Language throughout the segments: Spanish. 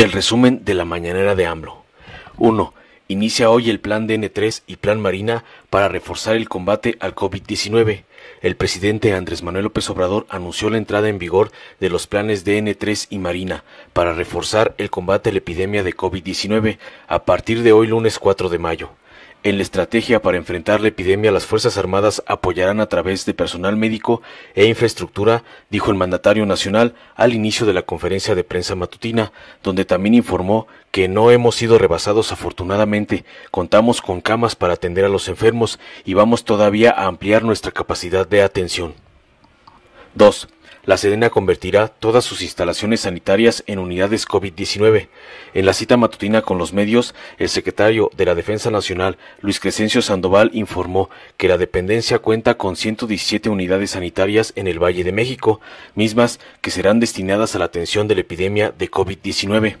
El resumen de la mañanera de AMLO. 1. Inicia hoy el plan DN3 y plan Marina para reforzar el combate al COVID-19. El presidente Andrés Manuel López Obrador anunció la entrada en vigor de los planes DN3 y Marina para reforzar el combate a la epidemia de COVID-19 a partir de hoy lunes 4 de mayo. En la estrategia para enfrentar la epidemia, las Fuerzas Armadas apoyarán a través de personal médico e infraestructura, dijo el mandatario nacional al inicio de la conferencia de prensa matutina, donde también informó que no hemos sido rebasados afortunadamente, contamos con camas para atender a los enfermos y vamos todavía a ampliar nuestra capacidad de atención. 2 la Sedena convertirá todas sus instalaciones sanitarias en unidades COVID-19. En la cita matutina con los medios, el secretario de la Defensa Nacional, Luis Crescencio Sandoval, informó que la dependencia cuenta con 117 unidades sanitarias en el Valle de México, mismas que serán destinadas a la atención de la epidemia de COVID-19.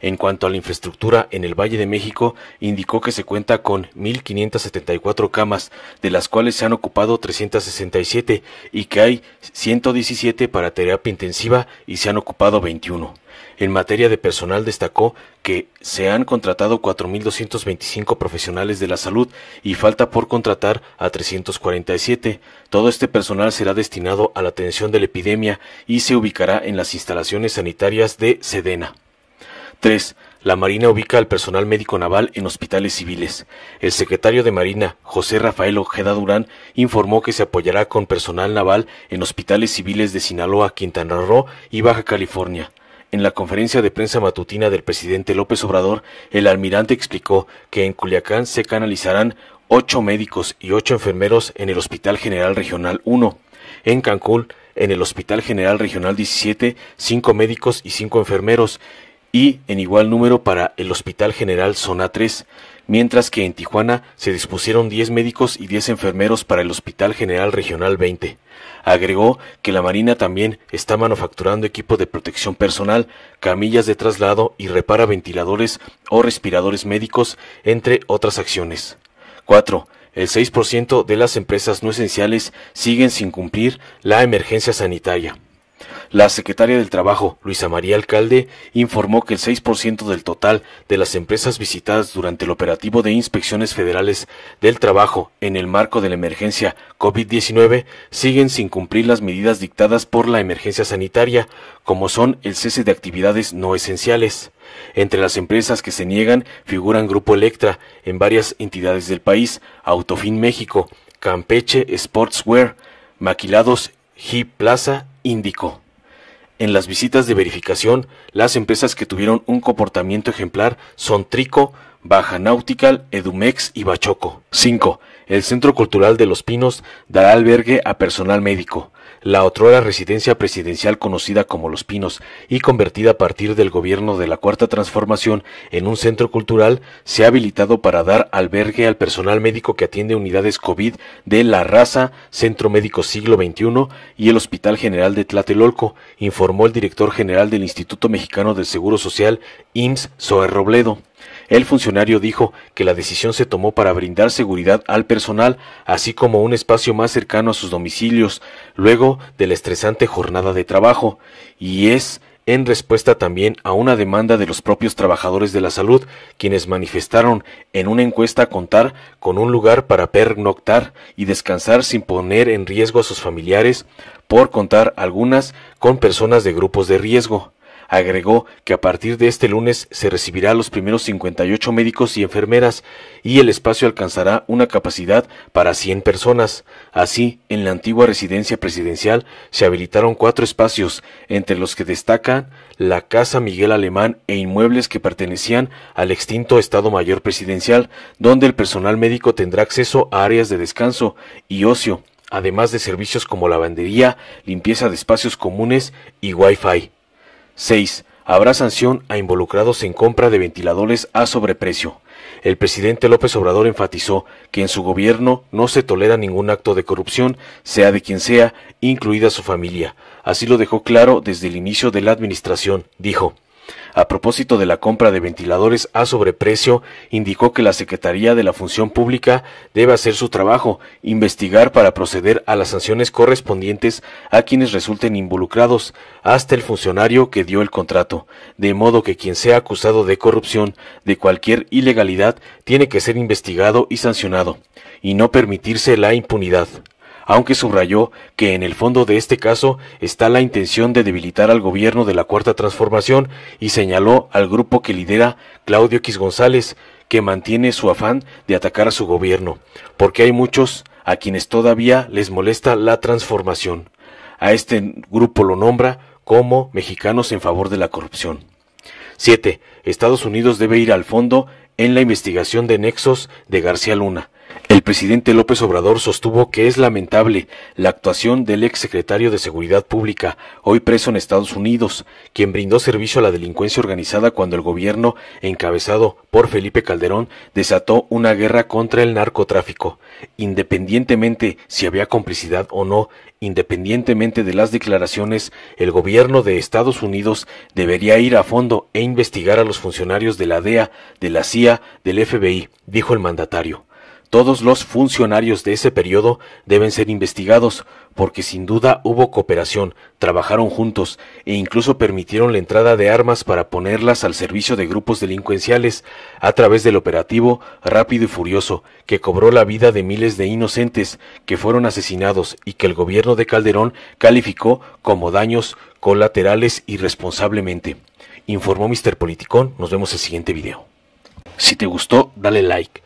En cuanto a la infraestructura en el Valle de México, indicó que se cuenta con 1.574 camas, de las cuales se han ocupado 367 y que hay 117 para terapia intensiva y se han ocupado 21. En materia de personal destacó que se han contratado 4.225 profesionales de la salud y falta por contratar a 347. Todo este personal será destinado a la atención de la epidemia y se ubicará en las instalaciones sanitarias de Sedena. 3. La Marina ubica al personal médico naval en hospitales civiles. El secretario de Marina, José Rafael Ojeda Durán, informó que se apoyará con personal naval en hospitales civiles de Sinaloa, Quintana Roo y Baja California. En la conferencia de prensa matutina del presidente López Obrador, el almirante explicó que en Culiacán se canalizarán ocho médicos y ocho enfermeros en el Hospital General Regional 1. En Cancún, en el Hospital General Regional 17, cinco médicos y cinco enfermeros, y en igual número para el Hospital General Zona 3, mientras que en Tijuana se dispusieron 10 médicos y 10 enfermeros para el Hospital General Regional 20. Agregó que la Marina también está manufacturando equipo de protección personal, camillas de traslado y repara ventiladores o respiradores médicos, entre otras acciones. 4 el 6% de las empresas no esenciales siguen sin cumplir la emergencia sanitaria. La secretaria del Trabajo, Luisa María Alcalde, informó que el 6% del total de las empresas visitadas durante el operativo de inspecciones federales del trabajo en el marco de la emergencia COVID-19 siguen sin cumplir las medidas dictadas por la emergencia sanitaria, como son el cese de actividades no esenciales. Entre las empresas que se niegan figuran Grupo Electra en varias entidades del país, Autofin México, Campeche Sportswear, Maquilados G Plaza Índico. En las visitas de verificación, las empresas que tuvieron un comportamiento ejemplar son Trico, Baja Nautical, Edumex y Bachoco. 5. El Centro Cultural de los Pinos dará albergue a personal médico la otrora residencia presidencial conocida como Los Pinos y convertida a partir del gobierno de la Cuarta Transformación en un centro cultural, se ha habilitado para dar albergue al personal médico que atiende unidades COVID de La Raza, Centro Médico Siglo XXI y el Hospital General de Tlatelolco, informó el director general del Instituto Mexicano del Seguro Social, IMSS, Zoe Robledo. El funcionario dijo que la decisión se tomó para brindar seguridad al personal, así como un espacio más cercano a sus domicilios, luego de la estresante jornada de trabajo, y es en respuesta también a una demanda de los propios trabajadores de la salud, quienes manifestaron en una encuesta contar con un lugar para pernoctar y descansar sin poner en riesgo a sus familiares, por contar algunas con personas de grupos de riesgo. Agregó que a partir de este lunes se recibirá a los primeros 58 médicos y enfermeras y el espacio alcanzará una capacidad para 100 personas. Así, en la antigua residencia presidencial se habilitaron cuatro espacios, entre los que destacan la Casa Miguel Alemán e inmuebles que pertenecían al extinto Estado Mayor Presidencial, donde el personal médico tendrá acceso a áreas de descanso y ocio además de servicios como lavandería, limpieza de espacios comunes y Wi-Fi. 6. Habrá sanción a involucrados en compra de ventiladores a sobreprecio. El presidente López Obrador enfatizó que en su gobierno no se tolera ningún acto de corrupción, sea de quien sea, incluida su familia. Así lo dejó claro desde el inicio de la administración. Dijo, a propósito de la compra de ventiladores a sobreprecio, indicó que la Secretaría de la Función Pública debe hacer su trabajo, investigar para proceder a las sanciones correspondientes a quienes resulten involucrados, hasta el funcionario que dio el contrato, de modo que quien sea acusado de corrupción, de cualquier ilegalidad, tiene que ser investigado y sancionado, y no permitirse la impunidad aunque subrayó que en el fondo de este caso está la intención de debilitar al gobierno de la Cuarta Transformación y señaló al grupo que lidera Claudio X González, que mantiene su afán de atacar a su gobierno, porque hay muchos a quienes todavía les molesta la transformación. A este grupo lo nombra como mexicanos en favor de la corrupción. 7. Estados Unidos debe ir al fondo en la investigación de nexos de García Luna. El presidente López Obrador sostuvo que es lamentable la actuación del ex secretario de Seguridad Pública, hoy preso en Estados Unidos, quien brindó servicio a la delincuencia organizada cuando el gobierno, encabezado por Felipe Calderón, desató una guerra contra el narcotráfico. Independientemente si había complicidad o no, independientemente de las declaraciones, el gobierno de Estados Unidos debería ir a fondo e investigar a los funcionarios de la DEA, de la CIA, del FBI, dijo el mandatario. Todos los funcionarios de ese periodo deben ser investigados porque sin duda hubo cooperación, trabajaron juntos e incluso permitieron la entrada de armas para ponerlas al servicio de grupos delincuenciales a través del operativo Rápido y Furioso que cobró la vida de miles de inocentes que fueron asesinados y que el gobierno de Calderón calificó como daños colaterales irresponsablemente. Informó Mr. Politicón, nos vemos en el siguiente video. Si te gustó, dale like